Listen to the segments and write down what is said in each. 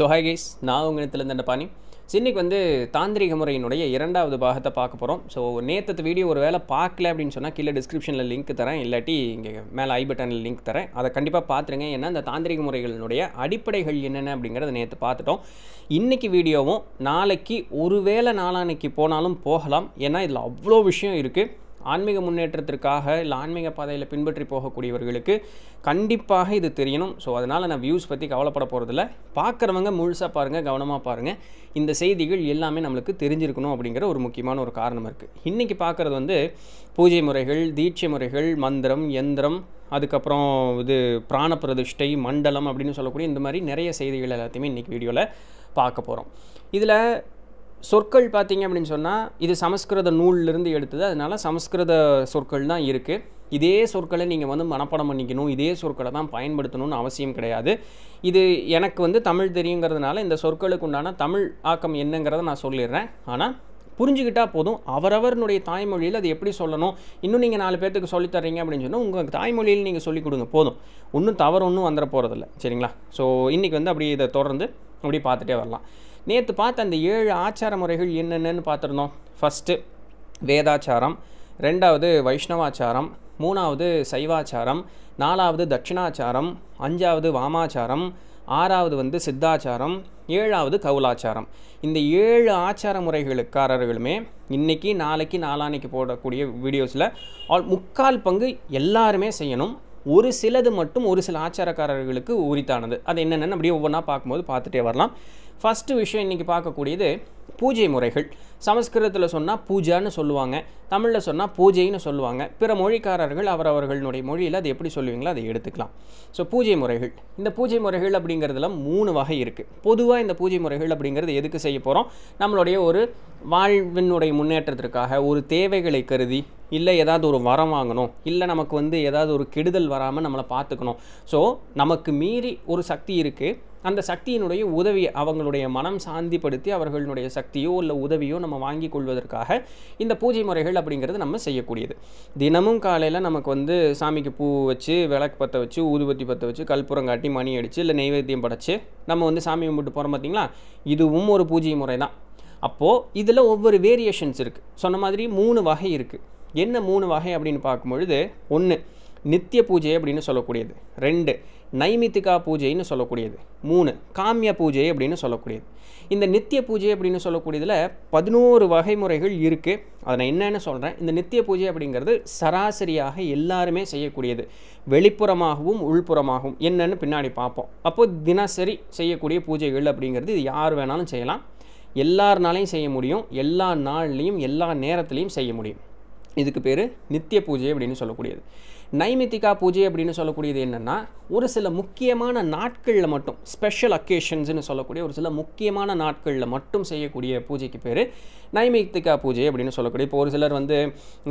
so hi guys நான் உங்கள் இடத்துலேருந்து அந்த பாணி இன்றைக்கி வந்து தாந்திரிக முறையினுடைய இரண்டாவது பாகத்தை பார்க்க போகிறோம் ஸோ நேற்று வீடியோ ஒரு வேலை பார்க்கல அப்படின்னு சொன்னால் கீழே டிஸ்கிரிப்ஷனில் லிங்க் தரேன் இல்லாட்டி இங்கே மேலே ஐ பட்டனில் லிங்க் தரேன் அதை கண்டிப்பாக பார்த்துருங்க ஏன்னா அந்த தாந்திரிக முறைகளினுடைய அடிப்படைகள் என்னென்ன அப்படிங்கிறத நேற்று பார்த்துட்டோம் இன்றைக்கி வீடியோவும் நாளைக்கு ஒரு வேளை நாளான்னைக்கு போனாலும் போகலாம் ஏன்னா இதில் அவ்வளோ விஷயம் இருக்குது ஆன்மீக முன்னேற்றத்திற்காக இல்லை ஆன்மீக பாதையில் பின்பற்றி போகக்கூடியவர்களுக்கு கண்டிப்பாக இது தெரியணும் ஸோ அதனால் நான் வியூஸ் பற்றி கவலைப்பட போகிறதில்ல பார்க்குறவங்க முழுசாக பாருங்கள் கவனமாக பாருங்கள் இந்த செய்திகள் எல்லாமே நம்மளுக்கு தெரிஞ்சிருக்கணும் அப்படிங்கிற ஒரு முக்கியமான ஒரு காரணம் இருக்குது இன்றைக்கி பார்க்குறது வந்து பூஜை முறைகள் தீட்சை முறைகள் மந்திரம் எந்திரம் அதுக்கப்புறம் இது பிராண பிரதிஷ்டை மண்டலம் அப்படின்னு சொல்லக்கூடிய இந்த மாதிரி நிறைய செய்திகள் எல்லாத்தையுமே இன்றைக்கி வீடியோவில் பார்க்க போகிறோம் இதில் சொற்கள் பார்த்தீங்க அப்படின்னு சொன்னால் இது சமஸ்கிருத நூல்லிருந்து எடுத்தது அதனால் சமஸ்கிருத சொற்கள் தான் இருக்குது இதே சொற்களை நீங்கள் வந்து மனப்பாடம் பண்ணிக்கணும் இதே சொற்களை தான் பயன்படுத்தணும்னு அவசியம் கிடையாது இது எனக்கு வந்து தமிழ் தெரியுங்கிறதுனால இந்த சொற்களுக்கு உண்டான தமிழ் ஆக்கம் என்னங்கிறத நான் சொல்லிடுறேன் ஆனால் புரிஞ்சுக்கிட்டால் போதும் அவரவருடைய தாய்மொழியில் அது எப்படி சொல்லணும் இன்னும் நீங்கள் நாலு பேர்த்துக்கு சொல்லித்தர்றீங்க அப்படின்னு சொன்னால் உங்கள் தாய்மொழியில் நீங்கள் சொல்லிக் கொடுங்க போதும் ஒன்றும் தவறு ஒன்றும் வந்துட போகிறதில்ல சரிங்களா ஸோ இன்றைக்கி வந்து அப்படி இதை தொடர்ந்து அப்படி பார்த்துட்டே வரலாம் நேற்று பார்த்த அந்த ஏழு ஆச்சார முறைகள் என்னென்னு பார்த்துருந்தோம் ஃபஸ்ட்டு வேதாச்சாரம் ரெண்டாவது வைஷ்ணவாச்சாரம் மூணாவது சைவாச்சாரம் நாலாவது தட்சிணாச்சாரம் அஞ்சாவது வாமாச்சாரம் ஆறாவது வந்து சித்தாச்சாரம் ஏழாவது கவுலாச்சாரம் இந்த ஏழு ஆச்சார முறைகளுக்காரர்களுமே இன்றைக்கி நாளைக்கு நாளானைக்கு போடக்கூடிய வீடியோஸில் ஆல் முக்கால் பங்கு எல்லாருமே செய்யணும் ஒரு சிலது மட்டும் ஒரு சில ஆச்சாரக்காரர்களுக்கு உரித்தானது அது என்னென்னு அப்படியே ஒவ்வொன்றா பார்க்கும்போது பார்த்துட்டே வரலாம் ஃபஸ்ட்டு விஷயம் இன்றைக்கி பார்க்கக்கூடியது பூஜை முறைகள் சமஸ்கிருதத்தில் சொன்னால் பூஜான்னு சொல்லுவாங்க தமிழில் சொன்னால் பூஜைன்னு சொல்லுவாங்க பிற மொழிக்காரர்கள் அவரவர்களுடைய மொழியில் அது எப்படி சொல்லுவீங்களோ அதை எடுத்துக்கலாம் ஸோ பூஜை முறைகள் இந்த பூஜை முறைகள் அப்படிங்கிறதுல மூணு வகை இருக்குது பொதுவாக இந்த பூஜை முறைகள் அப்படிங்கிறது எதுக்கு செய்ய போகிறோம் நம்மளுடைய ஒரு வாழ்வினுடைய முன்னேற்றத்திற்காக ஒரு தேவைகளை கருதி இல்லை ஏதாவது ஒரு வரம் வாங்கணும் இல்லை நமக்கு வந்து ஏதாவது ஒரு கெடுதல் வராமல் நம்மளை பார்த்துக்கணும் ஸோ நமக்கு மீறி ஒரு சக்தி இருக்குது அந்த சக்தியினுடைய உதவியை அவங்களுடைய மனம் சாந்திப்படுத்தி அவர்களுடைய சக்தியோ இல்லை உதவியோ நம்ம வாங்கி கொள்வதற்காக இந்த பூஜை முறைகள் அப்படிங்கிறது நம்ம செய்யக்கூடியது தினமும் காலையில் நமக்கு வந்து சாமிக்கு பூ வச்சு விளக்கு பற்ற வச்சு ஊதுபத்தி பற்ற வச்சு கல்புரம் காட்டி மணி அடித்து இல்லை நெய்வேத்தியம் படைச்சு நம்ம வந்து சாமி கும்பிட்டு போகிறோம் பார்த்தீங்களா இதுவும் ஒரு பூஜை முறை தான் அப்போது இதில் ஒவ்வொரு வேரியேஷன்ஸ் இருக்குது சொன்ன மாதிரி மூணு வகை இருக்குது என்ன மூணு வகை அப்படின்னு பார்க்கும்பொழுது ஒன்று நித்திய பூஜை அப்படின்னு சொல்லக்கூடியது ரெண்டு நைமித்திகா பூஜைன்னு சொல்லக்கூடியது மூணு காமிய பூஜை அப்படின்னு சொல்லக்கூடியது இந்த நித்திய பூஜை அப்படின்னு சொல்லக்கூடியதில் பதினோரு வகைமுறைகள் இருக்குது அதை நான் என்னென்னு சொல்கிறேன் இந்த நித்திய பூஜை அப்படிங்கிறது சராசரியாக எல்லாருமே செய்யக்கூடியது வெளிப்புறமாகவும் உள்புறமாகவும் என்னென்னு பின்னாடி பார்ப்போம் அப்போது தினசரி செய்யக்கூடிய பூஜைகள் அப்படிங்கிறது இது யார் வேணாலும் செய்யலாம் எல்லாருனாலையும் செய்ய முடியும் எல்லா நாள்லேயும் எல்லா நேரத்துலையும் செய்ய முடியும் இதுக்கு பேர் நித்திய பூஜை அப்படின்னு சொல்லக்கூடியது நைமித்திகா பூஜை அப்படின்னு சொல்லக்கூடியது என்னென்னா ஒரு சில முக்கியமான நாட்களில் மட்டும் ஸ்பெஷல் அக்கேஷன்ஸ்னு சொல்லக்கூடிய ஒரு சில முக்கியமான நாட்களில் மட்டும் செய்யக்கூடிய பூஜைக்கு பேர் நைமித்திகா பூஜை அப்படின்னு சொல்லக்கூடிய இப்போ ஒரு சிலர் வந்து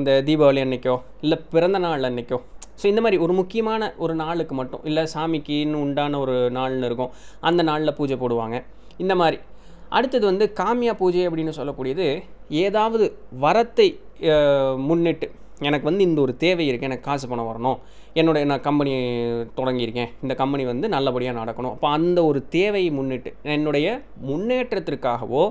இந்த தீபாவளி அன்னைக்கோ இல்லை பிறந்த நாள் அன்னைக்கோ ஸோ இந்த மாதிரி ஒரு முக்கியமான ஒரு நாளுக்கு மட்டும் இல்லை சாமிக்குன்னு உண்டான ஒரு நாள்னு இருக்கும் அந்த நாளில் பூஜை போடுவாங்க இந்த மாதிரி அடுத்தது வந்து காமியா பூஜை அப்படின்னு சொல்லக்கூடியது ஏதாவது வரத்தை முன்னிட்டு எனக்கு வந்து இந்த ஒரு தேவை இருக்குது எனக்கு காசு பணம் வரணும் என்னுடைய நான் கம்பெனி தொடங்கியிருக்கேன் இந்த கம்பெனி வந்து நல்லபடியாக நடக்கணும் அப்போ அந்த ஒரு தேவையை முன்னிட்டு என்னுடைய முன்னேற்றத்திற்காகவோ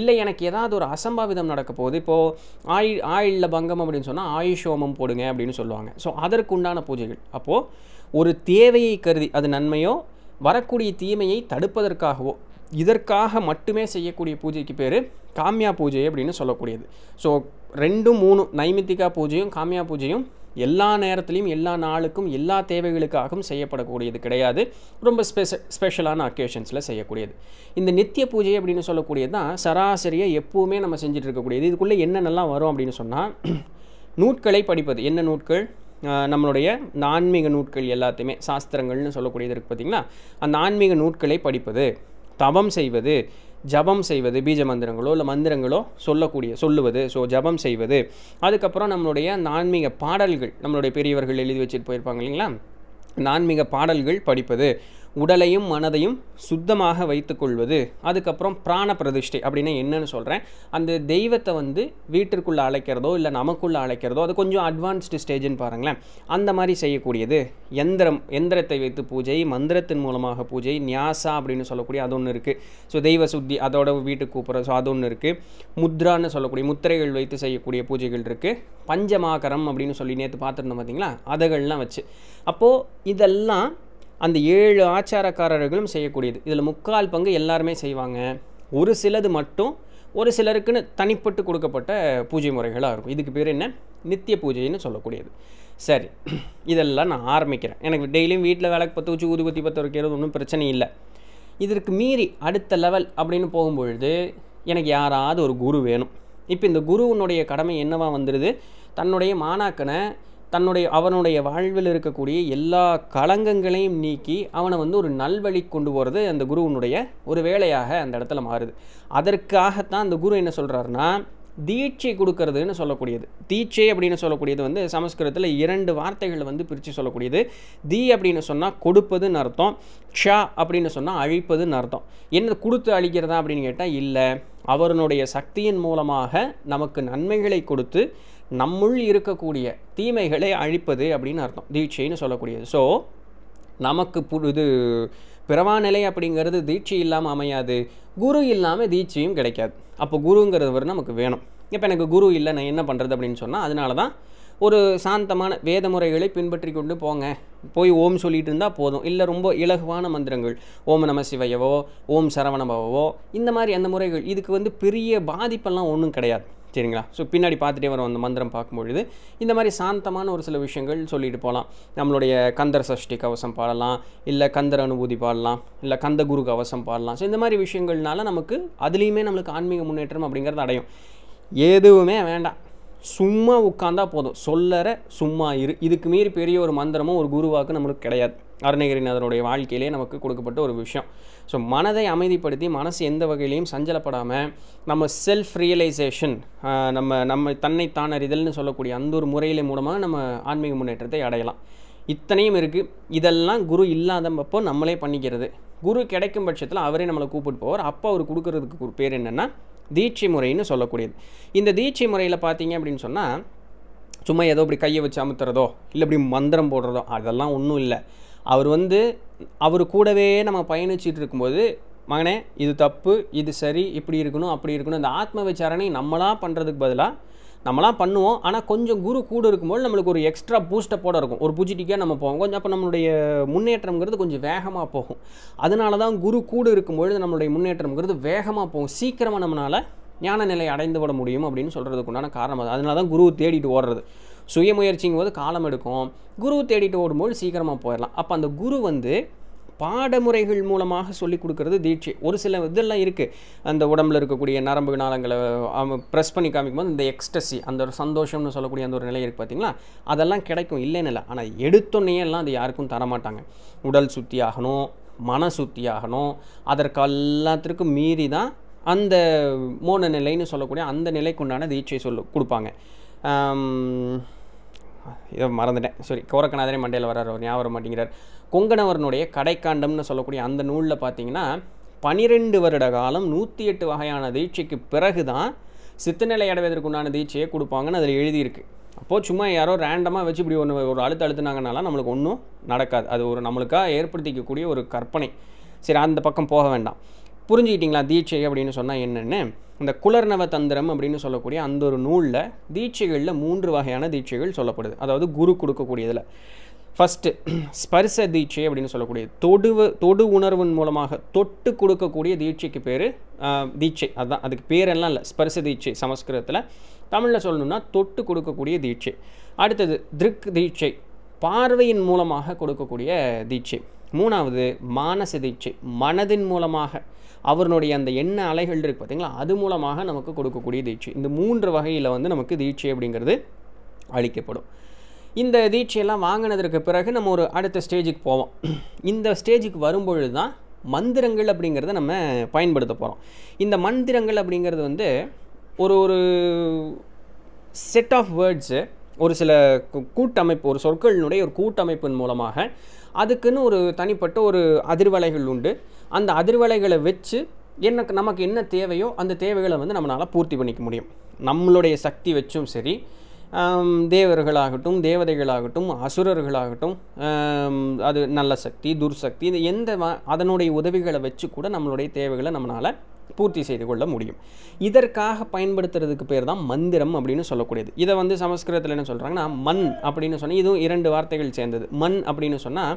இல்லை எனக்கு ஏதாவது ஒரு அசம்பாவிதம் நடக்க போகுது இப்போது ஆயில் ஆயிலில் பங்கம் அப்படின்னு சொன்னால் ஆயுஷோமம் போடுங்க அப்படின்னு சொல்லுவாங்க ஸோ அதற்குண்டான பூஜைகள் அப்போது ஒரு தேவையை கருதி அது நன்மையோ வரக்கூடிய தீமையை தடுப்பதற்காகவோ இதற்காக மட்டுமே செய்யக்கூடிய பூஜைக்கு பேர் காமியா பூஜை அப்படின்னு சொல்லக்கூடியது ஸோ ரெண்டும் மூணு நைமித்திகா பூஜையும் காமியா பூஜையும் எல்லா நேரத்துலையும் எல்லா நாளுக்கும் எல்லா தேவைகளுக்காகவும் செய்யப்படக்கூடியது கிடையாது ரொம்ப ஸ்பெஷ ஸ்பெஷலான அக்கேஷன்ஸில் செய்யக்கூடியது இந்த நித்திய பூஜை அப்படின்னு சொல்லக்கூடியது தான் சராசரியாக எப்போவுமே நம்ம செஞ்சுட்டு இருக்கக்கூடியது இதுக்குள்ளே என்னென்னலாம் வரும் அப்படின்னு சொன்னால் நூட்களை படிப்பது என்ன நூட்கள் நம்மளுடைய இந்த ஆன்மீக நூட்கள் எல்லாத்தையுமே சாஸ்திரங்கள்னு சொல்லக்கூடியது இருக்குது பார்த்திங்கன்னா அந்த ஆன்மீக நூட்களை படிப்பது தவம் செய்வது ஜபம் செய்வது பீஜ மந்திரங்களோ இல்லை மந்திரங்களோ சொல்லக்கூடிய சொல்லுவது ஸோ ஜபம் செய்வது அதுக்கப்புறம் நம்மளுடைய ஆன்மீக பாடல்கள் நம்மளுடைய பெரியவர்கள் எழுதி வச்சுட்டு போயிருப்பாங்க இல்லைங்களா ஆன்மீக பாடல்கள் படிப்பது உடலையும் மனதையும் சுத்தமாக வைத்துக்கொள்வது அதுக்கப்புறம் பிராண பிரதிஷ்டை அப்படின்னு என்னன்னு சொல்கிறேன் அந்த தெய்வத்தை வந்து வீட்டிற்குள்ளே அழைக்கிறதோ இல்லை நமக்குள்ளே அழைக்கிறதோ அது கொஞ்சம் அட்வான்ஸ்டு ஸ்டேஜ்னு பாருங்களேன் அந்த மாதிரி செய்யக்கூடியது எந்திரம் எந்திரத்தை வைத்து பூஜை மந்திரத்தின் மூலமாக பூஜை நியாசா அப்படின்னு சொல்லக்கூடிய அது ஒன்று இருக்குது ஸோ தெய்வ சுத்தி அதோட வீட்டுக்கு கூப்பிட்ற ஸோ அது ஒன்று இருக்குது முத்ரான்னு சொல்லக்கூடிய முத்திரைகள் வைத்து செய்யக்கூடிய பூஜைகள் இருக்குது பஞ்சமாகரம் அப்படின்னு சொல்லி நேற்று பார்த்துருந்தோம் பார்த்தீங்களா அதகள்லாம் வச்சு அப்போது இதெல்லாம் அந்த ஏழு ஆச்சாரக்காரர்களும் செய்யக்கூடியது இதில் முக்கால் பங்கு எல்லாருமே செய்வாங்க ஒரு சிலது மட்டும் ஒரு சிலருக்குன்னு தனிப்பட்டு கொடுக்கப்பட்ட பூஜை முறைகளாக இருக்கும் இதுக்கு பேர் என்ன நித்திய பூஜைன்னு சொல்லக்கூடியது சரி இதெல்லாம் நான் ஆரம்பிக்கிறேன் எனக்கு டெய்லியும் வீட்டில் வேலைக்கு பற்ற வச்சு ஊதுபத்தி பற்ற வைக்கிறது ஒன்றும் பிரச்சனை இல்லை இதற்கு மீறி அடுத்த லெவல் அப்படின்னு போகும்பொழுது எனக்கு யாராவது ஒரு குரு வேணும் இப்போ இந்த குருவனுடைய கடமை என்னவாக வந்துடுது தன்னுடைய மாணாக்கனை தன்னுடைய அவனுடைய வாழ்வில் இருக்கக்கூடிய எல்லா களங்கங்களையும் நீக்கி அவனை வந்து ஒரு நல்வழி கொண்டு போகிறது அந்த குருவனுடைய ஒரு வேலையாக அந்த இடத்துல மாறுது அதற்காகத்தான் அந்த குரு என்ன சொல்கிறாருன்னா தீட்சை கொடுக்கறதுன்னு சொல்லக்கூடியது தீட்சை அப்படின்னு சொல்லக்கூடியது வந்து சமஸ்கிருதத்தில் இரண்டு வார்த்தைகளை வந்து பிரித்து சொல்லக்கூடியது தீ அப்படின்னு சொன்னால் கொடுப்பதுன்னு அர்த்தம் ஷா அப்படின்னு சொன்னால் அழிப்பதுன்னு அர்த்தம் என்ன கொடுத்து அழிக்கிறதா அப்படின்னு கேட்டால் இல்லை அவருடைய சக்தியின் மூலமாக நமக்கு நன்மைகளை கொடுத்து நம்முள் இருக்கக்கூடிய தீமைகளை அழிப்பது அப்படின்னு அர்த்தம் தீட்சைன்னு சொல்லக்கூடியது ஸோ நமக்கு புது பிறவா நிலை அப்படிங்கிறது தீட்சை இல்லாமல் அமையாது குரு இல்லாமல் தீட்சையும் கிடைக்காது அப்போ குருங்கிறது வர நமக்கு வேணும் இப்போ எனக்கு குரு இல்லை நான் என்ன பண்ணுறது அப்படின்னு சொன்னால் அதனால தான் ஒரு சாந்தமான வேத முறைகளை பின்பற்றி கொண்டு போங்க போய் ஓம் சொல்லிட்டு இருந்தால் போதும் இல்லை ரொம்ப இலகுவான மந்திரங்கள் ஓம் நம சிவையவோ ஓம் சரவணபவோ இந்த மாதிரி அந்த முறைகள் இதுக்கு வந்து பெரிய பாதிப்பெல்லாம் ஒன்றும் கிடையாது சரிங்களா ஸோ பின்னாடி பார்த்துட்டே வரும் அந்த மந்திரம் பார்க்கும்பொழுது இந்த மாதிரி சாந்தமான ஒரு சில விஷயங்கள் சொல்லிட்டு போகலாம் நம்மளுடைய கந்தர் சஷ்டி கவசம் பாடலாம் இல்லை கந்தர் அனுபூதி பாடலாம் இல்லை கந்த குரு கவசம் பாடலாம் ஸோ இந்த மாதிரி விஷயங்கள்னால நமக்கு அதுலேயுமே நம்மளுக்கு ஆன்மீக முன்னேற்றம் அப்படிங்கிறது அடையும் எதுவுமே வேண்டாம் சும்மா உட்காந்தா போதும் சொல்லற சும்மா இரு இதுக்கு மீறி பெரிய ஒரு மந்திரமும் ஒரு குருவாக்கு நம்மளுக்கு கிடையாது அருணகிரிநாதனுடைய வாழ்க்கையிலே நமக்கு கொடுக்கப்பட்ட ஒரு விஷயம் ஸோ மனதை அமைதிப்படுத்தி மனசு எந்த வகையிலையும் சஞ்சலப்படாமல் நம்ம செல்ஃப் ரியலைசேஷன் நம்ம நம்ம தன்னைத்தான் அறிதல்னு சொல்லக்கூடிய அந்த ஒரு முறையில் மூலமாக நம்ம ஆன்மீக முன்னேற்றத்தை அடையலாம் இத்தனையும் இருக்குது இதெல்லாம் குரு இல்லாதப்போ நம்மளே பண்ணிக்கிறது குரு கிடைக்கும் பட்சத்தில் அவரே நம்மளை கூப்பிட்டு போவார் அப்போ அவர் கொடுக்குறதுக்கு ஒரு பேர் என்னென்னா தீட்சை முறைன்னு சொல்லக்கூடியது இந்த தீட்சை முறையில் பார்த்தீங்க அப்படின்னு சொன்னால் சும்மா ஏதோ இப்படி கையை வச்சு அமுத்துறதோ இல்லை இப்படி மந்திரம் போடுறதோ அதெல்லாம் ஒன்றும் இல்லை அவர் வந்து அவர் கூடவே நம்ம பயணிச்சுட்டு இருக்கும்போது மகனே இது தப்பு இது சரி இப்படி இருக்கணும் அப்படி இருக்கணும் இந்த ஆத்ம விசாரணை நம்மளாம் பண்ணுறதுக்கு பதிலாக நம்மளாம் பண்ணுவோம் ஆனால் கொஞ்சம் குரு கூட இருக்கும்போது நம்மளுக்கு ஒரு எக்ஸ்ட்ரா போட இருக்கும் ஒரு புஜிட்டிக்காக நம்ம போவோம் கொஞ்சம் அப்போ நம்மளுடைய முன்னேற்றம்ங்கிறது கொஞ்சம் வேகமாக போகும் அதனால தான் குரு கூட இருக்கும்பொழுது நம்மளுடைய முன்னேற்றம்ங்கிறது வேகமாக போகும் சீக்கிரமாக நம்மளால் ஞான நிலை அடைந்து விட முடியும் அப்படின்னு சொல்கிறதுக்கு உண்டான காரணம் அது அதனால தான் குரு தேடிட்டு ஓடுறது சுயமுயற்சிங்கும் போது காலம் எடுக்கும் குரு தேடிட்டு ஓடும்போது சீக்கிரமாக போயிடலாம் அப்போ அந்த குரு வந்து பாடமுறைகள் மூலமாக சொல்லிக் கொடுக்குறது தீட்சை ஒரு சில இதெல்லாம் இருக்குது அந்த உடம்புல இருக்கக்கூடிய நரம்பு நாளங்களை ப்ரெஸ் பண்ணி காமிக்கும் போது இந்த எக்ஸ்டசி அந்த ஒரு சந்தோஷம்னு சொல்லக்கூடிய அந்த ஒரு நிலை இருக்குது பார்த்திங்களா அதெல்லாம் கிடைக்கும் இல்லைன்னு இல்லை ஆனால் எடுத்தோன்னையே எல்லாம் அது யாருக்கும் தரமாட்டாங்க உடல் சுத்தியாகணும் மன சுத்தியாகணும் அதற்கு எல்லாத்திற்கும் மீறி தான் அந்த மோன நிலைன்னு சொல்லக்கூடிய அந்த நிலைக்குண்டான தீட்சை சொல்ல கொடுப்பாங்க இதை மறந்துட்டேன் சரி கோரக்கநாதரே மண்டையில் வர்றார் அவர் ஞாபகம் மாட்டேங்கிறார் கொங்கணவரனுடைய கடைக்காண்டம்னு சொல்லக்கூடிய அந்த நூலில் பார்த்தீங்கன்னா பனிரெண்டு வருட காலம் நூற்றி எட்டு வகையான தீட்சைக்கு பிறகு தான் சித்தநிலை அடைவதற்குண்டான தீட்சையை கொடுப்பாங்கன்னு அதில் எழுதியிருக்கு அப்போது சும்மா யாரோ ரேண்டமாக வச்சு இப்படி ஒன்று ஒரு அழுத்த அழுத்துனாங்கனாலாம் நம்மளுக்கு ஒன்றும் நடக்காது அது ஒரு நம்மளுக்காக ஏற்படுத்திக்கக்கூடிய ஒரு கற்பனை சரி அந்த பக்கம் போக வேண்டாம் புரிஞ்சுக்கிட்டிங்களா தீட்சை அப்படின்னு சொன்னால் என்னென்னு இந்த குலர்ணவ தந்திரம் அப்படின்னு சொல்லக்கூடிய அந்த ஒரு நூலில் தீட்சைகளில் மூன்று வகையான தீட்சைகள் சொல்லப்படுது அதாவது குரு கொடுக்கக்கூடியதில் ஃபஸ்ட்டு ஸ்பர்ச தீட்சை அப்படின்னு சொல்லக்கூடிய தொடுவு தொடு உணர்வின் மூலமாக தொட்டு கொடுக்கக்கூடிய தீட்சைக்கு பேர் தீட்சை அதுதான் அதுக்கு பேரெல்லாம் இல்லை ஸ்பர்ச தீட்சை சமஸ்கிருதத்தில் தமிழில் சொல்லணும்னா தொட்டு கொடுக்கக்கூடிய தீட்சை அடுத்தது திருக் தீட்சை பார்வையின் மூலமாக கொடுக்கக்கூடிய தீட்சை மூணாவது மானச தீட்சை மனதின் மூலமாக அவருடைய அந்த எண்ண அலைகள் இருக்குது பார்த்திங்களா அது மூலமாக நமக்கு கொடுக்கக்கூடிய தீட்சை இந்த மூன்று வகையில் வந்து நமக்கு தீட்சை அப்படிங்கிறது அளிக்கப்படும் இந்த தீட்சையெல்லாம் வாங்கினதற்கு பிறகு நம்ம ஒரு அடுத்த ஸ்டேஜுக்கு போவோம் இந்த ஸ்டேஜுக்கு வரும்பொழுது தான் மந்திரங்கள் அப்படிங்கிறத நம்ம பயன்படுத்த போகிறோம் இந்த மந்திரங்கள் அப்படிங்கிறது வந்து ஒரு ஒரு செட் ஆஃப் வேர்ட்ஸு ஒரு சில கூட்டமைப்பு ஒரு சொற்களினுடைய ஒரு கூட்டமைப்பின் மூலமாக அதுக்குன்னு ஒரு தனிப்பட்ட ஒரு அதிர்வலைகள் உண்டு அந்த அதிர்வலைகளை வச்சு என்ன நமக்கு என்ன தேவையோ அந்த தேவைகளை வந்து நம்மளால் பூர்த்தி பண்ணிக்க முடியும் நம்மளுடைய சக்தி வச்சும் சரி தேவர்களாகட்டும் தேவதைகளாகட்டும் அசுரர்களாகட்டும் அது நல்ல சக்தி துர்சக்தி இது எந்த அதனுடைய உதவிகளை வச்சு கூட நம்மளுடைய தேவைகளை நம்மளால் பூர்த்தி செய்து கொள்ள முடியும் இதற்காக பயன்படுத்துறதுக்கு பேர் தான் மந்திரம் அப்படின்னு சொல்லக்கூடியது இதை வந்து சமஸ்கிருதத்தில் என்ன சொல்கிறாங்கன்னா மண் அப்படின்னு சொன்னால் இதுவும் இரண்டு வார்த்தைகள் சேர்ந்தது மண் அப்படின்னு சொன்னால்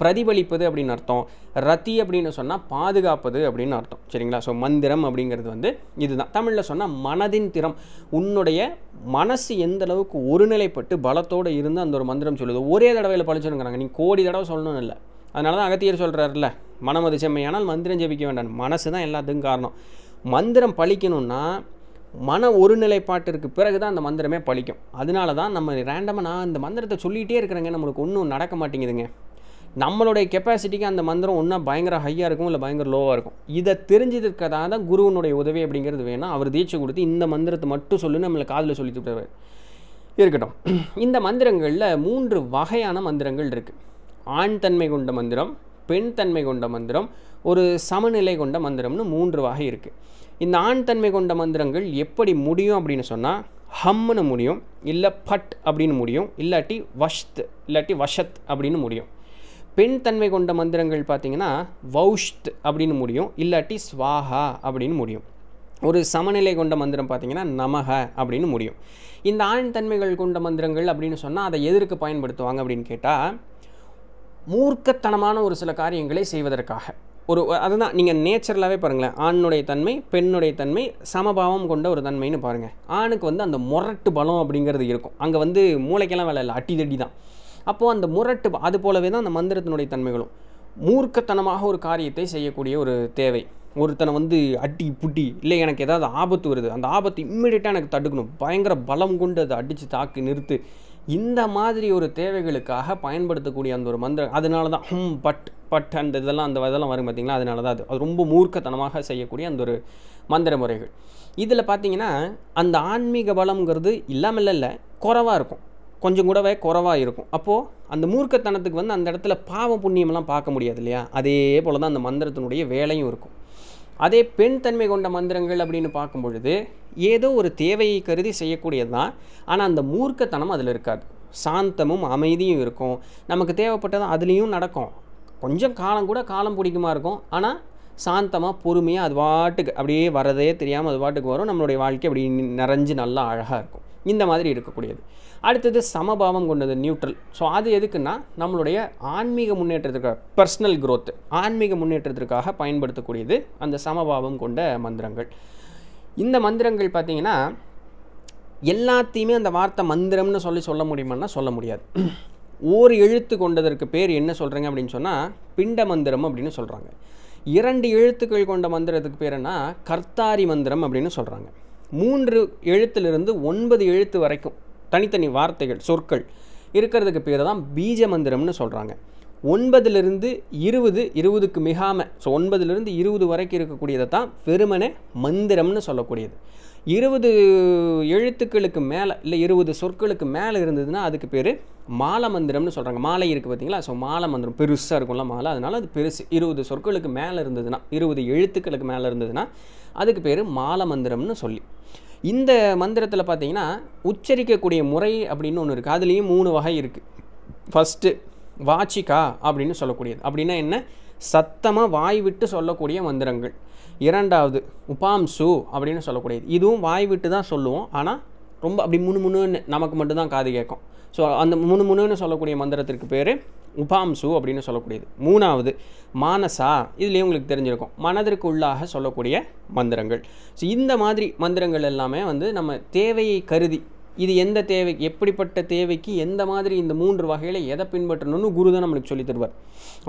பிரதிபலிப்பது அப்படின்னு அர்த்தம் ரத்தி அப்படின்னு சொன்னால் பாதுகாப்பது அப்படின்னு அர்த்தம் சரிங்களா ஸோ மந்திரம் அப்படிங்கிறது வந்து இதுதான் தமிழில் சொன்னால் மனதின் திறம் உன்னுடைய மனசு எந்த அளவுக்கு ஒருநிலைப்பட்டு பலத்தோடு இருந்து அந்த ஒரு மந்திரம் சொல்லுது ஒரே தடவையில் பழிச்சுருங்கிறாங்க நீ கோடி தடவை சொல்லணும்னு இல்லை அதனால தான் அகத்தியர் சொல்கிறாருல்ல மனமது அது செம்மையானால் மந்திரம் ஜெபிக்க வேண்டாம் மனசு தான் எல்லாத்துக்கும் காரணம் மந்திரம் பழிக்கணும்னா மன ஒருநிலைப்பாட்டிற்கு பிறகு தான் அந்த மந்திரமே பழிக்கும் அதனால தான் நம்ம ரேண்டமாக நான் இந்த மந்திரத்தை சொல்லிகிட்டே இருக்கிறேங்க நம்மளுக்கு ஒன்றும் நடக்க மாட்டேங்குதுங்க நம்மளுடைய கெப்பாசிட்டிக்கு அந்த மந்திரம் ஒன்றா பயங்கர ஹையாக இருக்கும் இல்லை பயங்கர லோவாக இருக்கும் இதை தெரிஞ்சதுக்காக தான் குருவனுடைய உதவி அப்படிங்கிறது வேணும் அவர் தீட்சை கொடுத்து இந்த மந்திரத்தை மட்டும் சொல்லி நம்மளை காதில் சொல்லி கொடுத்துருவார் இருக்கட்டும் இந்த மந்திரங்களில் மூன்று வகையான மந்திரங்கள் இருக்குது ஆண் தன்மை கொண்ட மந்திரம் பெண் தன்மை கொண்ட மந்திரம் ஒரு சமநிலை கொண்ட மந்திரம்னு மூன்று வகை இருக்குது இந்த ஆண் தன்மை கொண்ட மந்திரங்கள் எப்படி முடியும் அப்படின்னு சொன்னால் ஹம்னு முடியும் இல்லை பட் அப்படின்னு முடியும் இல்லாட்டி வஷ்த் இல்லாட்டி வஷத் அப்படின்னு முடியும் பெண் தன்மை கொண்ட மந்திரங்கள் பார்த்திங்கன்னா வௌஷ்த் அப்படின்னு முடியும் இல்லாட்டி ஸ்வாஹா அப்படின்னு முடியும் ஒரு சமநிலை கொண்ட மந்திரம் பார்த்திங்கன்னா நமக அப்படின்னு முடியும் இந்த ஆண் தன்மைகள் கொண்ட மந்திரங்கள் அப்படின்னு சொன்னால் அதை எதற்கு பயன்படுத்துவாங்க அப்படின்னு கேட்டால் மூர்க்கத்தனமான ஒரு சில காரியங்களை செய்வதற்காக ஒரு அதுதான் நீங்கள் நேச்சுரலாகவே பாருங்களேன் ஆணுடைய தன்மை பெண்ணுடைய தன்மை சமபாவம் கொண்ட ஒரு தன்மைன்னு பாருங்கள் ஆணுக்கு வந்து அந்த முரட்டு பலம் அப்படிங்கிறது இருக்கும் அங்கே வந்து மூளைக்கெல்லாம் வேலை இல்லை அட்டி தட்டி தான் அப்போது அந்த முரட்டு அது போலவே தான் அந்த மந்திரத்தினுடைய தன்மைகளும் மூர்க்கத்தனமாக ஒரு காரியத்தை செய்யக்கூடிய ஒரு தேவை ஒருத்தனை வந்து அட்டி புட்டி இல்லை எனக்கு ஏதாவது ஆபத்து வருது அந்த ஆபத்து இம்மிடியட்டாக எனக்கு தடுக்கணும் பயங்கர பலம் கொண்டு அதை அடித்து தாக்கி நிறுத்து இந்த மாதிரி ஒரு தேவைகளுக்காக பயன்படுத்தக்கூடிய அந்த ஒரு மந்திரம் அதனால தான் ஹம் பட் பட் அந்த இதெல்லாம் அந்த இதெல்லாம் வரும் பார்த்திங்களா அதனால தான் அது அது ரொம்ப மூர்க்கத்தனமாக செய்யக்கூடிய அந்த ஒரு மந்திர முறைகள் இதில் பார்த்திங்கன்னா அந்த ஆன்மீக பலம்ங்கிறது இல்லாமல் இல்லை குறவாக இருக்கும் கொஞ்சம் கூடவே குறவாக இருக்கும் அப்போது அந்த மூர்க்கத்தனத்துக்கு வந்து அந்த இடத்துல பாவ புண்ணியமெல்லாம் பார்க்க முடியாது இல்லையா அதே போல் தான் அந்த மந்திரத்தினுடைய வேலையும் இருக்கும் அதே பெண் தன்மை கொண்ட மந்திரங்கள் அப்படின்னு பார்க்கும் பொழுது ஏதோ ஒரு தேவையை கருதி செய்யக்கூடியது தான் ஆனால் அந்த மூர்க்கத்தனம் அதில் இருக்காது சாந்தமும் அமைதியும் இருக்கும் நமக்கு தேவைப்பட்டது அதுலேயும் நடக்கும் கொஞ்சம் காலம் கூட காலம் பிடிக்குமா இருக்கும் ஆனால் சாந்தமாக பொறுமையாக அது பாட்டுக்கு அப்படியே வரதே தெரியாமல் அது பாட்டுக்கு வரும் நம்மளுடைய வாழ்க்கை அப்படி நிறைஞ்சு நல்லா அழகாக இருக்கும் இந்த மாதிரி இருக்கக்கூடியது அடுத்தது சமபாவம் கொண்டது நியூட்ரல் ஸோ அது எதுக்குன்னா நம்மளுடைய ஆன்மீக முன்னேற்றத்திற்காக பர்சனல் க்ரோத்து ஆன்மீக முன்னேற்றத்திற்காக பயன்படுத்தக்கூடியது அந்த சமபாவம் கொண்ட மந்திரங்கள் இந்த மந்திரங்கள் பார்த்திங்கன்னா எல்லாத்தையுமே அந்த வார்த்தை மந்திரம்னு சொல்லி சொல்ல முடியுமான்னா சொல்ல முடியாது ஓர் எழுத்து கொண்டதற்கு பேர் என்ன சொல்கிறாங்க அப்படின்னு சொன்னால் பிண்ட மந்திரம் அப்படின்னு சொல்கிறாங்க இரண்டு எழுத்துக்கள் கொண்ட மந்திரத்துக்கு பேர் என்ன கர்த்தாரி மந்திரம் அப்படின்னு சொல்கிறாங்க மூன்று எழுத்திலிருந்து ஒன்பது எழுத்து வரைக்கும் தனித்தனி வார்த்தைகள் சொற்கள் இருக்கிறதுக்கு பேர் தான் பீஜ மந்திரம்னு சொல்கிறாங்க ஒன்பதுலேருந்து இருபது இருபதுக்கு மிகாமல் ஸோ ஒன்பதுலேருந்து இருபது வரைக்கும் இருக்கக்கூடியதை தான் வெறுமனே மந்திரம்னு சொல்லக்கூடியது இருபது எழுத்துக்களுக்கு மேலே இல்லை இருபது சொற்களுக்கு மேலே இருந்ததுன்னா அதுக்கு பேர் மாலை மந்திரம்னு சொல்கிறாங்க மாலை இருக்குது பார்த்தீங்களா ஸோ மாலை மந்திரம் பெருசாக இருக்கும்ல மாலை அதனால் அது பெருசு இருபது சொற்களுக்கு மேலே இருந்ததுன்னா இருபது எழுத்துக்களுக்கு மேலே இருந்ததுன்னா அதுக்கு பேர் மாலை மந்திரம்னு சொல்லி இந்த மந்திரத்தில் பார்த்தீங்கன்னா உச்சரிக்கக்கூடிய முறை அப்படின்னு ஒன்று இருக்குது அதுலேயும் மூணு வகை இருக்குது ஃபஸ்ட்டு வாச்சிக்கா அப்படின்னு சொல்லக்கூடியது அப்படின்னா என்ன சத்தமாக வாய் விட்டு சொல்லக்கூடிய மந்திரங்கள் இரண்டாவது உபாம்சு அப்படின்னு சொல்லக்கூடியது இதுவும் வாய் விட்டு தான் சொல்லுவோம் ஆனால் ரொம்ப அப்படி முணு முணுன்னு நமக்கு மட்டும்தான் காது கேட்கும் ஸோ அந்த முணு முணுன்னு சொல்லக்கூடிய மந்திரத்திற்கு பேர் உபாம்சு அப்படின்னு சொல்லக்கூடியது மூணாவது மானசா இதுலேயே உங்களுக்கு தெரிஞ்சிருக்கும் மனதிற்கு உள்ளாக சொல்லக்கூடிய மந்திரங்கள் ஸோ இந்த மாதிரி மந்திரங்கள் எல்லாமே வந்து நம்ம தேவையை கருதி இது எந்த தேவை எப்படிப்பட்ட தேவைக்கு எந்த மாதிரி இந்த மூன்று வகையில் எதை பின்பற்றணும்னு குரு தான் நம்மளுக்கு சொல்லி தருவார்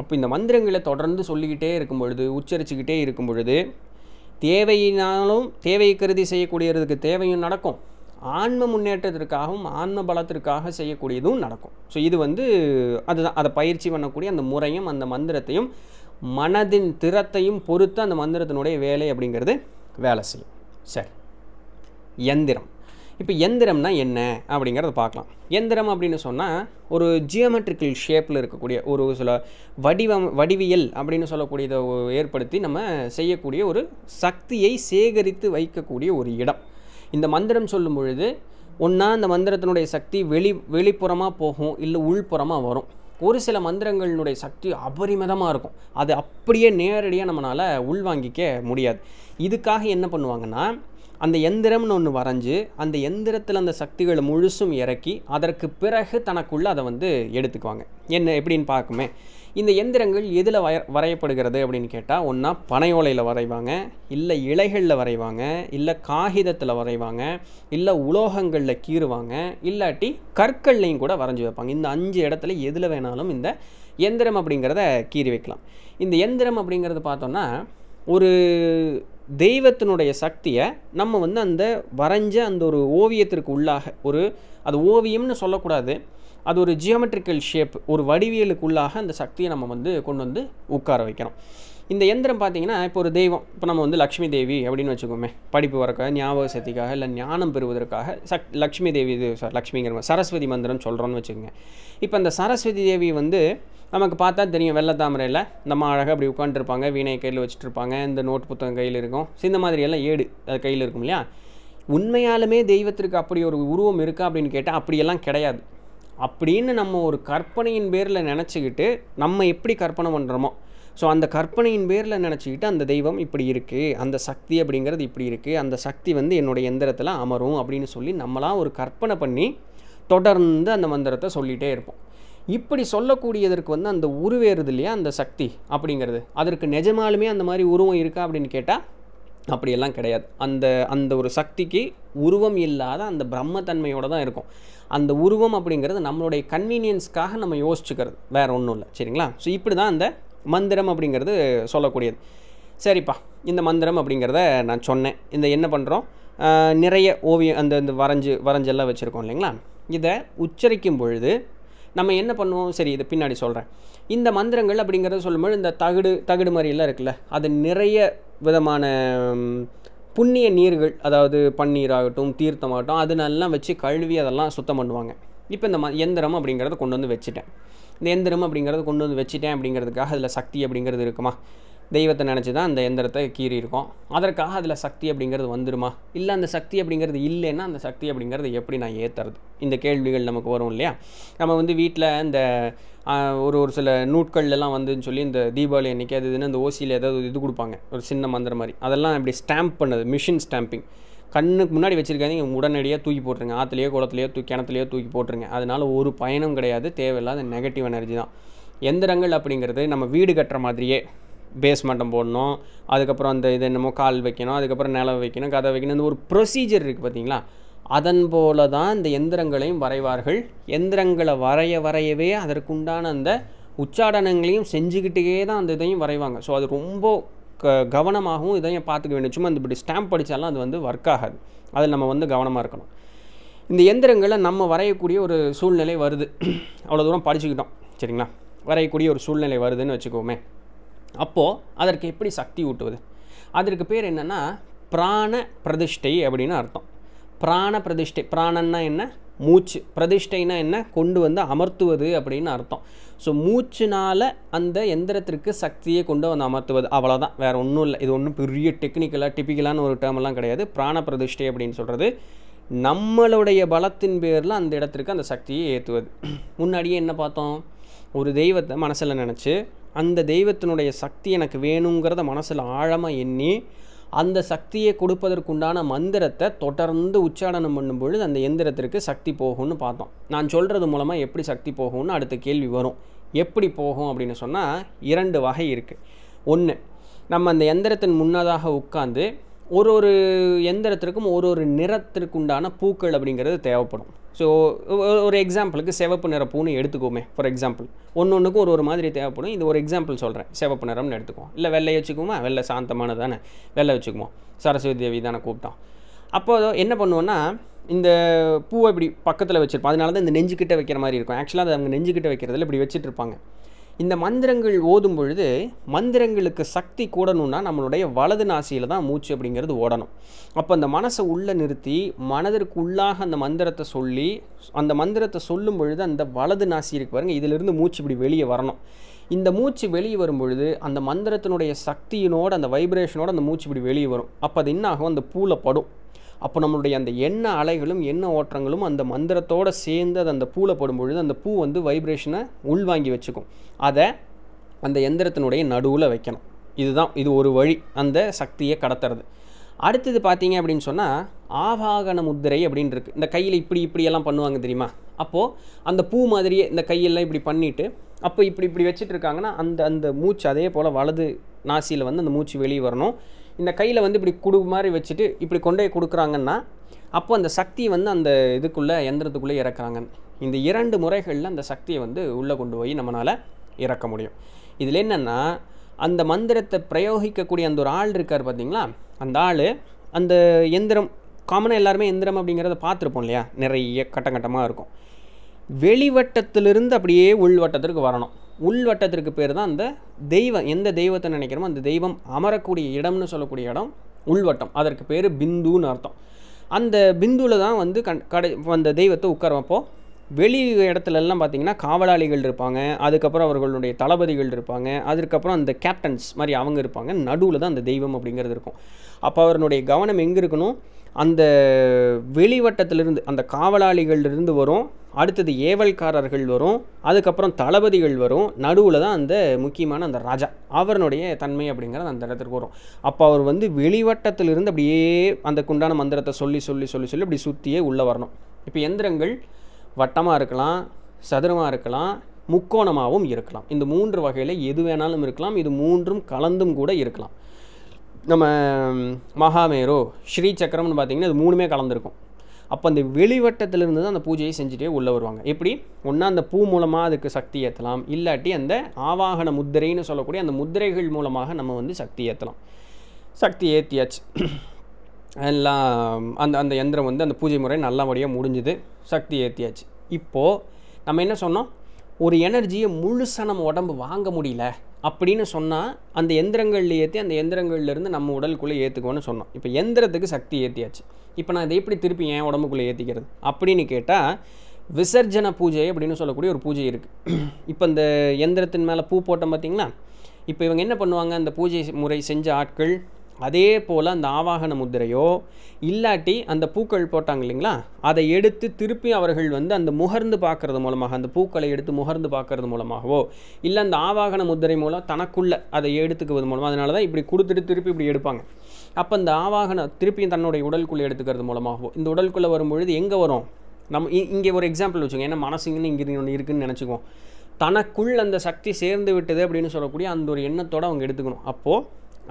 அப்போ இந்த மந்திரங்களை தொடர்ந்து சொல்லிக்கிட்டே இருக்கும் பொழுது உச்சரிச்சுக்கிட்டே இருக்கும் பொழுது தேவையினாலும் தேவையை கருதி செய்யக்கூடியதுக்கு தேவையும் நடக்கும் ஆன்ம முன்னேற்றத்திற்காகவும் ஆன்ம பலத்திற்காக செய்யக்கூடியதும் நடக்கும் ஸோ இது வந்து அதுதான் அதை பயிற்சி பண்ணக்கூடிய அந்த முறையும் அந்த மந்திரத்தையும் மனதின் திறத்தையும் பொறுத்து அந்த மந்திரத்தினுடைய வேலை அப்படிங்கிறது வேலை செய்யும் சரி எந்திரம் இப்போ எந்திரம்னா என்ன அப்படிங்கிறத பார்க்கலாம் எந்திரம் அப்படின்னு சொன்னால் ஒரு ஜியோமெட்ரிக்கல் ஷேப்பில் இருக்கக்கூடிய ஒரு சில வடிவம் வடிவியல் அப்படின்னு சொல்லக்கூடியதை ஏற்படுத்தி நம்ம செய்யக்கூடிய ஒரு சக்தியை சேகரித்து வைக்கக்கூடிய ஒரு இடம் இந்த மந்திரம் சொல்லும் பொழுது ஒன்றா அந்த மந்திரத்தினுடைய சக்தி வெளி வெளிப்புறமாக போகும் இல்லை உள்புறமாக வரும் ஒரு சில மந்திரங்களினுடைய சக்தி அபரிமிதமாக இருக்கும் அது அப்படியே நேரடியாக நம்மளால் உள்வாங்கிக்க முடியாது இதுக்காக என்ன பண்ணுவாங்கன்னா அந்த எந்திரம்னு ஒன்று வரைஞ்சி அந்த எந்திரத்தில் அந்த சக்திகளை முழுசும் இறக்கி அதற்கு பிறகு தனக்குள்ளே அதை வந்து எடுத்துக்குவாங்க என்ன எப்படின்னு பார்க்குமே இந்த எந்திரங்கள் எதில் வய வரையப்படுகிறது அப்படின்னு கேட்டால் ஒன்றா பனையோலையில் வரைவாங்க இல்லை இலைகளில் வரைவாங்க இல்லை காகிதத்தில் வரைவாங்க இல்லை உலோகங்களில் கீறுவாங்க இல்லாட்டி கற்கள்லையும் கூட வரைஞ்சி வைப்பாங்க இந்த அஞ்சு இடத்துல எதில் வேணாலும் இந்த எந்திரம் அப்படிங்கிறத கீறி வைக்கலாம் இந்த எந்திரம் அப்படிங்கிறது பார்த்தோன்னா ஒரு தெய்வத்தினுடைய சக்தியை நம்ம வந்து அந்த வரைஞ்ச அந்த ஒரு ஓவியத்திற்கு உள்ளாக ஒரு அது ஓவியம்னு சொல்லக்கூடாது அது ஒரு ஜியோமெட்ரிக்கல் ஷேப் ஒரு வடிவியலுக்குள்ளாக அந்த சக்தியை நம்ம வந்து கொண்டு வந்து உட்கார வைக்கிறோம் இந்த எந்திரம் பார்த்திங்கன்னா இப்போ ஒரு தெய்வம் இப்போ நம்ம வந்து லக்ஷ்மி தேவி அப்படின்னு வச்சுக்கோமே படிப்பு வரக்காக ஞாபக சக்திக்காக இல்லை ஞானம் பெறுவதற்காக சக் லக்ஷ்மி தேவி இது சார் லக்ஷ்மிங்கிற சரஸ்வதி மந்திரம் சொல்கிறோன்னு வச்சுக்கோங்க இப்போ அந்த சரஸ்வதி தேவி வந்து நமக்கு பார்த்தா தெரியும் வெள்ளை தாமரையில் நம்ம அழகாக அப்படி உட்காந்துருப்பாங்க வீணை கையில் வச்சுட்டு இந்த நோட் புத்தகம் கையில் இருக்கும் இந்த மாதிரியெல்லாம் ஏடு அது கையில் இருக்கும் இல்லையா உண்மையாலுமே தெய்வத்திற்கு அப்படி ஒரு உருவம் இருக்கா அப்படின்னு கேட்டால் அப்படியெல்லாம் கிடையாது அப்படின்னு நம்ம ஒரு கற்பனையின் பேரில் நினச்சிக்கிட்டு நம்ம எப்படி கற்பனை பண்ணுறோமோ ஸோ அந்த கற்பனையின் பேரில் நினச்சிக்கிட்டு அந்த தெய்வம் இப்படி இருக்குது அந்த சக்தி அப்படிங்கிறது இப்படி இருக்குது அந்த சக்தி வந்து என்னுடைய எந்திரத்தில் அமரும் அப்படின்னு சொல்லி நம்மளாம் ஒரு கற்பனை பண்ணி தொடர்ந்து அந்த மந்திரத்தை சொல்லிகிட்டே இருப்போம் இப்படி சொல்லக்கூடியதற்கு வந்து அந்த உருவேறுது இல்லையா அந்த சக்தி அப்படிங்கிறது அதற்கு நிஜமாலுமே அந்த மாதிரி உருவம் இருக்கா அப்படின்னு கேட்டால் அப்படியெல்லாம் கிடையாது அந்த அந்த ஒரு சக்திக்கு உருவம் இல்லாத அந்த பிரம்மத்தன்மையோடு தான் இருக்கும் அந்த உருவம் அப்படிங்கிறது நம்மளுடைய கன்வீனியன்ஸ்க்காக நம்ம யோசிச்சுக்கிறது வேறு ஒன்றும் இல்லை சரிங்களா ஸோ இப்படி தான் அந்த மந்திரம் அப்படிங்கிறது சொல்லக்கூடியது சரிப்பா இந்த மந்திரம் அப்படிங்கிறத நான் சொன்னேன் இந்த என்ன பண்ணுறோம் நிறைய ஓவியம் அந்த இந்த வரைஞ்சி வரைஞ்செல்லாம் வச்சுருக்கோம் இல்லைங்களா இதை உச்சரிக்கும் பொழுது நம்ம என்ன பண்ணுவோம் சரி இது பின்னாடி சொல்கிறேன் இந்த மந்திரங்கள் அப்படிங்கிறத சொல்லும்போது இந்த தகுடு தகுடு மாதிரியெல்லாம் இருக்குல்ல அது நிறைய விதமான புண்ணிய நீர்கள் அதாவது பன்னீராகட்டும் தீர்த்தமாகட்டும் அதனெல்லாம் வச்சு கழுவி அதெல்லாம் சுத்தம் பண்ணுவாங்க இப்போ இந்த ம எந்திரம் அப்படிங்கிறத கொண்டு வந்து வச்சுட்டேன் இந்த எந்திரம் அப்படிங்கிறத கொண்டு வந்து வச்சுட்டேன் அப்படிங்கிறதுக்காக அதில் சக்தி அப்படிங்கிறது இருக்குமா தெய்வத்தை நினச்சி தான் அந்த எந்திரத்தை கீறி இருக்கும் அதற்காக அதில் சக்தி அப்படிங்கிறது வந்துருமா இல்லை அந்த சக்தி அப்படிங்கிறது இல்லைன்னா அந்த சக்தி அப்படிங்கிறது எப்படி நான் ஏற்றுறது இந்த கேள்விகள் நமக்கு வரும் இல்லையா நம்ம வந்து வீட்டில் இந்த ஒரு ஒரு சில நூட்கள்லாம் வந்துன்னு சொல்லி இந்த தீபாவளி அன்றைக்கி அது இதுன்னு அந்த ஓசியில் ஏதாவது இது கொடுப்பாங்க ஒரு சின்ன மந்திரம் மாதிரி அதெல்லாம் இப்படி ஸ்டாம்ப் பண்ணது மிஷின் ஸ்டாம்பிங் கண்ணுக்கு முன்னாடி வச்சுருக்காதீங்க உடனடியாக தூக்கி போட்டுருங்க ஆற்றுலையோ குளத்துலையோ தூக்கி கிணத்துலையோ தூக்கி போட்டுருங்க அதனால் ஒரு பயனும் கிடையாது தேவையில்லாத நெகட்டிவ் எனர்ஜி தான் எந்திரங்கள் அப்படிங்கிறது நம்ம வீடு கட்டுற மாதிரியே பேஸ் மட்டம் போடணும் அதுக்கப்புறம் அந்த இது என்னமோ கால் வைக்கணும் அதுக்கப்புறம் நிலம் வைக்கணும் கதை வைக்கணும் இந்த ஒரு ப்ரொசீஜர் இருக்குது பார்த்தீங்களா அதன் போல தான் இந்த எந்திரங்களையும் வரைவார்கள் எந்திரங்களை வரைய வரையவே அதற்குண்டான அந்த உச்சாடனங்களையும் செஞ்சுக்கிட்டே தான் அந்த இதையும் வரைவாங்க ஸோ அது ரொம்ப க கவனமாகவும் இதையும் பார்த்துக்க வேண்டிய சும்மா இந்த இப்படி ஸ்டாம்ப் படித்தாலும் அது வந்து ஒர்க் ஆகாது அதில் நம்ம வந்து கவனமாக இருக்கணும் இந்த எந்திரங்களை நம்ம வரையக்கூடிய ஒரு சூழ்நிலை வருது அவ்வளோ தூரம் படிச்சுக்கிட்டோம் சரிங்களா வரையக்கூடிய ஒரு சூழ்நிலை வருதுன்னு வச்சுக்கோமே அப்போது அதற்கு எப்படி சக்தி ஊட்டுவது அதற்கு பேர் என்னென்னா பிராண பிரதிஷ்டை அப்படின்னு அர்த்தம் பிராண பிரதிஷ்டை பிராணன்னா என்ன மூச்சு பிரதிஷ்டைனா என்ன கொண்டு வந்து அமர்த்துவது அப்படின்னு அர்த்தம் ஸோ மூச்சுனால் அந்த எந்திரத்திற்கு சக்தியை கொண்டு வந்து அமர்த்துவது அவ்வளோதான் வேறு ஒன்றும் இல்லை இது ஒன்றும் பெரிய டெக்னிக்கலாக டிப்பிக்கலான ஒரு டேர்மெல்லாம் கிடையாது பிராண பிரதிஷ்டை அப்படின்னு சொல்கிறது நம்மளுடைய பலத்தின் பேரில் அந்த இடத்திற்கு அந்த சக்தியை ஏற்றுவது முன்னாடியே என்ன பார்த்தோம் ஒரு தெய்வத்தை மனசில் நினச்சி அந்த தெய்வத்தினுடைய சக்தி எனக்கு வேணுங்கிறத மனசில் ஆழமாக எண்ணி அந்த சக்தியை கொடுப்பதற்குண்டான மந்திரத்தை தொடர்ந்து உச்சாடனம் பண்ணும் பொழுது அந்த எந்திரத்திற்கு சக்தி போகும்னு பார்த்தோம் நான் சொல்கிறது மூலமாக எப்படி சக்தி போகும்னு அடுத்த கேள்வி வரும் எப்படி போகும் அப்படின்னு சொன்னால் இரண்டு வகை இருக்குது ஒன்று நம்ம அந்த எந்திரத்தின் முன்னதாக உட்காந்து ஒரு ஒரு எந்திரத்திற்கும் ஒரு ஒரு நிறத்திற்குண்டான பூக்கள் அப்படிங்கிறது தேவைப்படும் ஸோ ஒரு எக்ஸாம்பிளுக்கு சிவப்பு நிற பூன்னு எடுத்துக்கோமே ஃபார் எக்ஸாம்பிள் ஒன்று ஒன்றுக்கும் ஒரு ஒரு மாதிரி தேவைப்படும் இது ஒரு எக்ஸாம்பிள் சொல்கிறேன் சிவப்பு நிறம்னு எடுத்துக்குவோம் இல்லை வெள்ளை வச்சுக்குவோமா வெள்ளை சாந்தமானது தானே வெள்ளை வச்சுக்குவோம் சரஸ்வதி தேவி தானே கூப்பிட்டோம் அப்போது என்ன பண்ணுவோன்னா இந்த பூவை இப்படி பக்கத்தில் வச்சுருப்போம் அதனால தான் இந்த நெஞ்சுக்கிட்ட வைக்கிற மாதிரி இருக்கும் ஆக்சுவலாக அதை அவங்க நெஞ்சுக்கிட்ட வைக்கிறதுல இப்படி வச்சுட்டு இருப்பாங்க இந்த மந்திரங்கள் ஓதும் பொழுது மந்திரங்களுக்கு சக்தி கூடணும்னா நம்மளுடைய வலது நாசியில் தான் மூச்சு அப்படிங்கிறது ஓடணும் அப்போ அந்த மனசை உள்ளே நிறுத்தி மனதிற்கு உள்ளாக அந்த மந்திரத்தை சொல்லி அந்த மந்திரத்தை சொல்லும் பொழுது அந்த வலது நாசி இருக்கு பாருங்கள் இதிலிருந்து மூச்சு இப்படி வெளியே வரணும் இந்த மூச்சு வெளியே வரும் பொழுது அந்த மந்திரத்தினுடைய சக்தியினோட அந்த வைப்ரேஷனோட அந்த மூச்சு இப்படி வெளியே வரும் அப்போ அது என்ன அந்த பூவில் படும் அப்போ நம்மளுடைய அந்த எண்ண அலைகளும் எண்ண ஓட்டங்களும் அந்த மந்திரத்தோடு சேர்ந்து அது அந்த பூவில் படும் பொழுது அந்த பூ வந்து வைப்ரேஷனை உள்வாங்கி வச்சுக்கும் அதை அந்த எந்திரத்தினுடைய நடுவில் வைக்கணும் இதுதான் இது ஒரு வழி அந்த சக்தியை கடத்துறது அடுத்தது பார்த்தீங்க அப்படின்னு சொன்னால் ஆவாகன முத்திரை அப்படின்னு இருக்குது இந்த கையில் இப்படி இப்படியெல்லாம் பண்ணுவாங்க தெரியுமா அப்போது அந்த பூ மாதிரியே இந்த கையெல்லாம் இப்படி பண்ணிவிட்டு அப்போ இப்படி இப்படி வச்சுட்டு இருக்காங்கன்னா அந்த அந்த மூச்சு அதே போல் வலது நாசியில் வந்து அந்த மூச்சு வெளியே வரணும் இந்த கையில் வந்து இப்படி குடு மாதிரி வச்சுட்டு இப்படி கொண்டே கொடுக்குறாங்கன்னா அப்போ அந்த சக்தி வந்து அந்த இதுக்குள்ளே எந்திரத்துக்குள்ளே இறக்குறாங்க இந்த இரண்டு முறைகளில் அந்த சக்தியை வந்து உள்ளே கொண்டு போய் நம்மளால் இறக்க முடியும் இதில் என்னென்னா அந்த மந்திரத்தை பிரயோகிக்கக்கூடிய அந்த ஒரு ஆள் இருக்கார் பார்த்தீங்களா அந்த ஆள் அந்த எந்திரம் காமனாக எல்லாருமே எந்திரம் அப்படிங்கிறத பார்த்துருப்போம் இல்லையா நிறைய கட்டங்கட்டமாக இருக்கும் வெளிவட்டத்திலிருந்து அப்படியே உள்வட்டத்திற்கு வரணும் உள்வட்டத்திற்கு பேர் தான் அந்த தெய்வம் எந்த தெய்வத்தை நினைக்கிறோமோ அந்த தெய்வம் அமரக்கூடிய இடம்னு சொல்லக்கூடிய இடம் உள்வட்டம் அதற்கு பேர் பிந்துன்னு அர்த்தம் அந்த பிந்துவில் தான் வந்து கண் கடை அந்த தெய்வத்தை உட்காரப்போ வெளி இடத்துலலாம் பார்த்திங்கன்னா காவலாளிகள் இருப்பாங்க அதுக்கப்புறம் அவர்களுடைய தளபதிகள் இருப்பாங்க அதுக்கப்புறம் அந்த கேப்டன்ஸ் மாதிரி அவங்க இருப்பாங்க நடுவில் தான் அந்த தெய்வம் அப்படிங்கிறது இருக்கும் அப்போ அவருடைய கவனம் எங்கே இருக்கணும் அந்த வெளிவட்டத்திலிருந்து அந்த காவலாளிகள்லேருந்து வரும் அடுத்தது ஏவல்காரர்கள் வரும் அதுக்கப்புறம் தளபதிகள் வரும் நடுவில் தான் அந்த முக்கியமான அந்த ராஜா அவரனுடைய தன்மை அப்படிங்கிறது அந்த இடத்துக்கு வரும் அப்போ அவர் வந்து வெளிவட்டத்திலிருந்து அப்படியே அந்த குண்டான மந்திரத்தை சொல்லி சொல்லி சொல்லி சொல்லி அப்படி சுற்றியே உள்ளே வரணும் இப்போ எந்திரங்கள் வட்டமாக இருக்கலாம் சதுரமாக இருக்கலாம் முக்கோணமாகவும் இருக்கலாம் இந்த மூன்று வகையில் எது வேணாலும் இருக்கலாம் இது மூன்றும் கலந்தும் கூட இருக்கலாம் நம்ம மகாமேரு ஸ்ரீ சக்கரம்னு பார்த்திங்கன்னா அது மூணுமே கலந்துருக்கும் அப்போ அந்த வெளிவட்டத்திலிருந்து தான் அந்த பூஜையை செஞ்சுட்டே உள்ளே வருவாங்க எப்படி ஒன்றா அந்த பூ மூலமாக அதுக்கு சக்தி ஏற்றலாம் இல்லாட்டி அந்த ஆவாகன முத்திரைன்னு சொல்லக்கூடிய அந்த முத்திரைகள் மூலமாக நம்ம வந்து சக்தி ஏற்றலாம் சக்தி ஏற்றியாச்சு எல்லாம் அந்த அந்த எந்திரம் வந்து அந்த பூஜை முறை நல்லபடியாக முடிஞ்சுது சக்தி ஏற்றியாச்சு இப்போது நம்ம என்ன சொன்னோம் ஒரு எனர்ஜியை முழுசாக நம்ம உடம்பு வாங்க முடியல அப்படின்னு சொன்னால் அந்த எந்திரங்களில் ஏற்றி அந்த எந்திரங்கள்லேருந்து நம்ம உடலுக்குள்ளே ஏற்றுக்கோன்னு சொன்னோம் இப்போ எந்திரத்துக்கு சக்தி ஏற்றியாச்சு இப்போ நான் இதை எப்படி திருப்பி ஏன் உடம்புக்குள்ளே ஏற்றிக்கிறது அப்படின்னு கேட்டால் விசர்ஜன பூஜை அப்படின்னு சொல்லக்கூடிய ஒரு பூஜை இருக்குது இப்போ இந்த எந்திரத்தின் மேலே பூ போட்டோம் பார்த்திங்களா இப்போ இவங்க என்ன பண்ணுவாங்க அந்த பூஜை முறை செஞ்ச ஆட்கள் அதே போல் அந்த ஆவாகன முத்திரையோ இல்லாட்டி அந்த பூக்கள் போட்டாங்க இல்லைங்களா அதை எடுத்து திருப்பி அவர்கள் வந்து அந்த முகர்ந்து பார்க்கறது மூலமாக அந்த பூக்களை எடுத்து முகர்ந்து பார்க்கறது மூலமாகவோ இல்லை அந்த ஆவாகன முத்திரை மூலம் தனக்குள்ளே அதை எடுத்துக்குவது மூலமாக அதனால தான் இப்படி கொடுத்துட்டு திருப்பி இப்படி எடுப்பாங்க அப்போ அந்த ஆவாகன திருப்பியும் தன்னுடைய உடலுக்குள்ளே எடுத்துக்கிறது மூலமாகவோ இந்த உடலுக்குள்ளே வரும்பொழுது எங்கே வரும் நம்ம இங்கே ஒரு எக்ஸாம்பிள் வச்சுக்கோங்க ஏன்னா மனசுங்கன்னு இங்கே ஒன்று இருக்குதுன்னு நினச்சிக்குவோம் தனக்குள் அந்த சக்தி சேர்ந்து விட்டது அப்படின்னு சொல்லக்கூடிய அந்த ஒரு எண்ணத்தோடு அவங்க எடுத்துக்கணும் அப்போது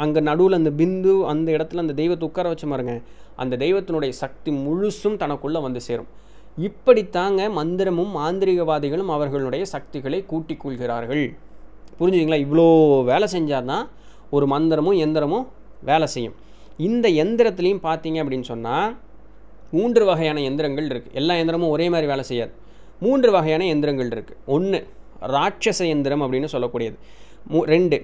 அங்கே நடுவில் அந்த பிந்து அந்த இடத்துல அந்த தெய்வத்தை உட்கார வச்சு பாருங்க அந்த தெய்வத்தினுடைய சக்தி முழுசும் தனக்குள்ளே வந்து சேரும் இப்படித்தாங்க மந்திரமும் மாந்திரிகவாதிகளும் அவர்களுடைய சக்திகளை கூட்டிக் கொள்கிறார்கள் புரிஞ்சுங்களா இவ்வளோ வேலை செஞ்சால் தான் ஒரு மந்திரமும் எந்திரமும் வேலை செய்யும் இந்த எந்திரத்துலேயும் பார்த்தீங்க அப்படின்னு சொன்னால் மூன்று வகையான எந்திரங்கள் இருக்குது எல்லா எந்திரமும் ஒரே மாதிரி வேலை செய்யாது மூன்று வகையான எந்திரங்கள் இருக்குது ஒன்று ராட்சச எந்திரம் அப்படின்னு சொல்லக்கூடியது ரெண்டு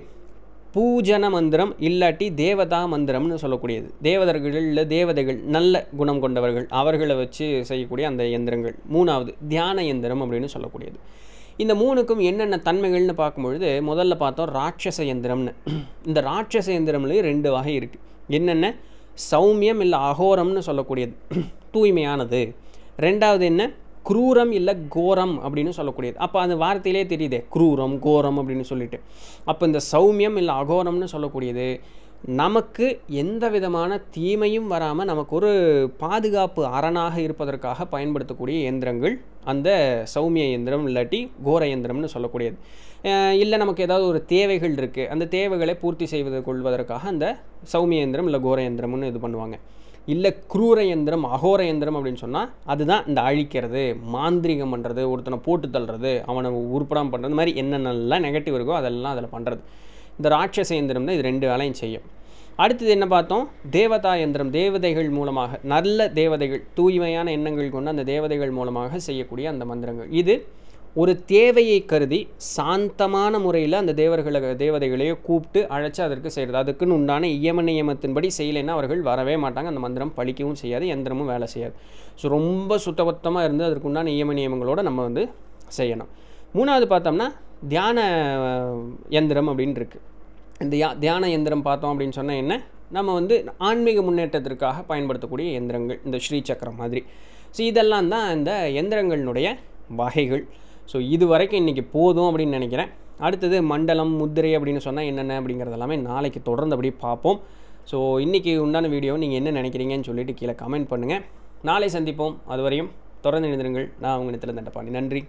பூஜன மந்திரம் இல்லாட்டி தேவதா மந்திரம்னு சொல்லக்கூடியது தேவதர்கள் இல்லை தேவதைகள் நல்ல குணம் கொண்டவர்கள் அவர்களை வச்சு செய்யக்கூடிய அந்த எந்திரங்கள் மூணாவது தியான எந்திரம் அப்படின்னு சொல்லக்கூடியது இந்த மூணுக்கும் என்னென்ன தன்மைகள்னு பார்க்கும்பொழுது முதல்ல பார்த்தோம் ராட்சச எந்திரம்னு இந்த ராட்சச எந்திரம்லேயும் ரெண்டு வகை இருக்குது என்னென்ன சௌமியம் இல்லை அகோரம்னு சொல்லக்கூடியது தூய்மையானது ரெண்டாவது என்ன குரூரம் இல்லை கோரம் அப்படின்னு சொல்லக்கூடியது அப்போ அந்த வார்த்தையிலே தெரியுது குரூரம் கோரம் அப்படின்னு சொல்லிட்டு அப்போ இந்த சௌமியம் இல்லை அகோரம்னு சொல்லக்கூடியது நமக்கு எந்த விதமான தீமையும் வராமல் நமக்கு ஒரு பாதுகாப்பு அரணாக இருப்பதற்காக பயன்படுத்தக்கூடிய இயந்திரங்கள் அந்த சௌமிய இயந்திரம் இல்லாட்டி கோர இயந்திரம்னு சொல்லக்கூடியது இல்லை நமக்கு ஏதாவது ஒரு தேவைகள் இருக்குது அந்த தேவைகளை பூர்த்தி செய்வது கொள்வதற்காக அந்த சௌமிய இயந்திரம் இல்லை கோர இயந்திரம்னு இது பண்ணுவாங்க இல்லை குரூர யந்திரம் அகோர யந்திரம் அப்படின்னு சொன்னால் அதுதான் இந்த அழிக்கிறது மாந்திரிகம் பண்ணுறது ஒருத்தனை போட்டு தள்ளுறது அவனை உருப்படாமல் பண்ணுறது மாதிரி என்னென்னலாம் நெகட்டிவ் இருக்கோ அதெல்லாம் அதில் பண்ணுறது இந்த ராட்சச இயந்திரம் தான் இது ரெண்டு வேலையும் செய்யும் அடுத்தது என்ன பார்த்தோம் தேவதா இயந்திரம் தேவதைகள் மூலமாக நல்ல தேவதைகள் தூய்மையான எண்ணங்கள் கொண்டு அந்த தேவதைகள் மூலமாக செய்யக்கூடிய அந்த மந்திரங்கள் இது ஒரு தேவையை கருதி சாந்தமான முறையில் அந்த தேவர்களை தேவதைகளையோ கூப்பிட்டு அழைச்சி அதற்கு செய்கிறது அதுக்குன்னு உண்டான இயம நியமத்தின்படி செய்யலைன்னா அவர்கள் வரவே மாட்டாங்க அந்த மந்திரம் பழிக்கவும் செய்யாது எந்திரமும் வேலை செய்யாது ஸோ ரொம்ப சுத்தபத்தமாக இருந்து அதற்கு உண்டான இயம நியமங்களோடு நம்ம வந்து செய்யணும் மூணாவது பார்த்தோம்னா தியான எந்திரம் அப்படின்னு இருக்குது இந்த தியான எந்திரம் பார்த்தோம் அப்படின்னு சொன்னால் என்ன நம்ம வந்து ஆன்மீக முன்னேற்றத்திற்காக பயன்படுத்தக்கூடிய எந்திரங்கள் இந்த ஸ்ரீ சக்கரம் மாதிரி ஸோ இதெல்லாம் தான் இந்த எந்திரங்களினுடைய வகைகள் ஸோ இது வரைக்கும் இன்றைக்கி போதும் அப்படின்னு நினைக்கிறேன் அடுத்தது மண்டலம் முதிரை அப்படின்னு சொன்னால் என்னென்ன அப்படிங்கிறது எல்லாமே நாளைக்கு தொடர்ந்து அப்படியே பார்ப்போம் ஸோ இன்றைக்கி உண்டான வீடியோ நீங்கள் என்ன நினைக்கிறீங்கன்னு சொல்லிட்டு கீழே கமெண்ட் பண்ணுங்கள் நாளை சந்திப்போம் அதுவரையும் தொடர்ந்து எழுந்திருங்கள் நான் உங்கள் நிலத்தில் தண்டப்பாண்டி நன்றி